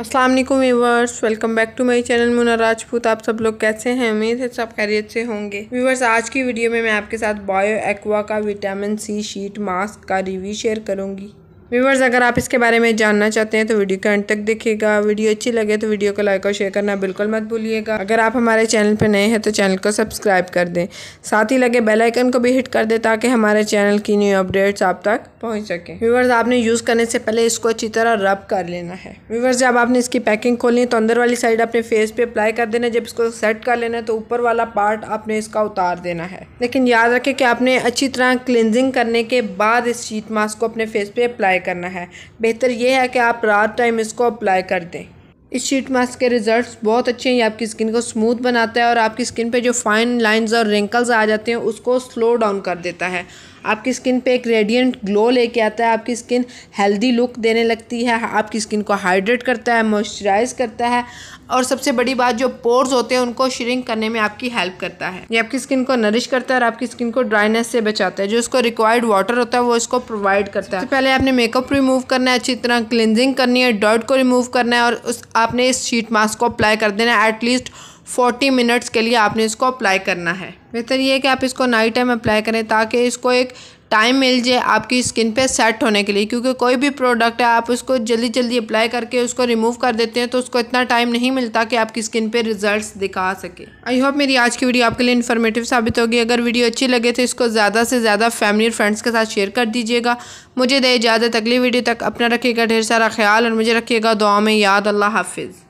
अस्सलाम वालेकुम viewers welcome back to my channel Muna Rajput आप सब लोग कैसे हैं उम्मीद है सब खैरियत से होंगे व्यूवर्स आज की वीडियो में मैं आपके साथ बायो एक्वा का विटामिन सी शीट मास्क का रिव्यू शेयर करूंगी व्यूवर्स अगर आप इसके बारे में जानना चाहते हैं तो वीडियो के अंत तक देखिएगा वीडियो अच्छी लगे तो वीडियो को लाइक और शेयर करना बिल्कुल मत भूलिएगा अगर आप हमारे चैनल पर नए हैं तो चैनल को सब्सक्राइब कर दें साथ ही लगे बेल आइकन को भी हिट कर दें ताकि हमारे चैनल की न्यू अपडेट्स आप तक पहुंच सकें व्यूवर्स आपने यूज़ करने से पहले इसको अच्छी तरह रब कर लेना है व्यूवर्स जब आपने इसकी पैकिंग खोली तो अंदर वाली साइड अपने फेस पर अप्लाई कर देना जब इसको सेट कर लेना है तो ऊपर वाला पार्ट आपने इसका उतार देना है लेकिन याद रखें कि आपने अच्छी तरह क्लिनजिंग करने के बाद इस शीट मास्क को अपने फेस पर अप्लाई अप्लाई करना है बेहतर यह है कि आप रात टाइम इसको अप्लाई कर दें इस शीट मास्क के रिजल्ट्स बहुत अच्छे हैं ये आपकी स्किन को स्मूथ बनाता है और आपकी स्किन पे जो फाइन लाइंस और रिंकल्स आ जाते हैं उसको स्लो डाउन कर देता है आपकी स्किन पे एक रेडियंट ग्लो लेके आता है आपकी स्किन हेल्दी लुक देने लगती है आपकी स्किन को हाइड्रेट करता है मॉइस्चराइज करता है और सबसे बड़ी बात जो पोर्स होते हैं उनको श्रिंक करने में आपकी हेल्प करता है ये आपकी स्किन को नरिश करता है और आपकी स्किन को ड्राइनेस से बचाता है जो इसको रिक्वायर्ड वाटर होता है वो इसको प्रोवाइड करता है पहले आपने मेकअप रिमूव करना है अच्छी तरह क्लिनजिंग करनी है डर्ट को रिमूव करना है और उस आपने इस शीट मास्क को अप्लाई कर देना है एटलीस्ट फोर्टी मिनट्स के लिए आपने इसको अप्लाई करना है बेहतर ये है कि आप इसको नाइट टाइम अप्लाई करें ताकि इसको एक टाइम मिल जाए आपकी स्किन पे सेट होने के लिए क्योंकि कोई भी प्रोडक्ट है आप उसको जल्दी जल्दी अप्लाई करके उसको रिमूव कर देते हैं तो उसको इतना टाइम नहीं मिलता कि आपकी स्किन पे रिजल्ट्स दिखा सके आई होप मेरी आज की वीडियो आपके लिए इन्फॉर्मेटिव साबित होगी अगर वीडियो अच्छी लगे तो इसको ज़्यादा से ज़्यादा फैमिली और फ्रेंड्स के साथ शेयर कर दीजिएगा मुझे दे इजाज़त अगली वीडियो तक अपना रखिएगा ढेर सारा ख्याल और मुझे रखिएगा दुआ में याद अल्लाह हाफिज़